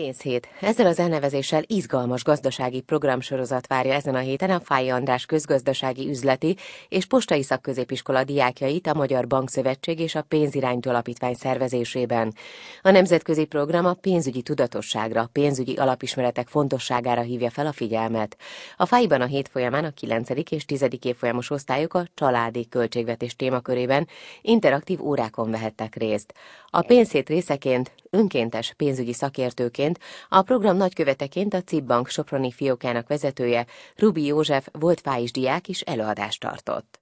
Pénzhét. Ezzel az elnevezéssel izgalmas gazdasági programsorozat várja ezen a héten a Fáj András közgazdasági üzleti és postai szakközépiskola diákjait a Magyar Bankszövetség és a Pénziránytó Alapítvány szervezésében. A nemzetközi program a pénzügyi tudatosságra, pénzügyi alapismeretek fontosságára hívja fel a figyelmet. A Fájban a hét folyamán a 9. és 10. évfolyamos osztályok a családi költségvetés témakörében interaktív órákon vehettek részt. A pénzét részeként önkéntes pénzügyi szakértőként, a program nagyköveteként a CIP Bank Soproni fiókának vezetője Rubi József volt fáis diák is előadást tartott.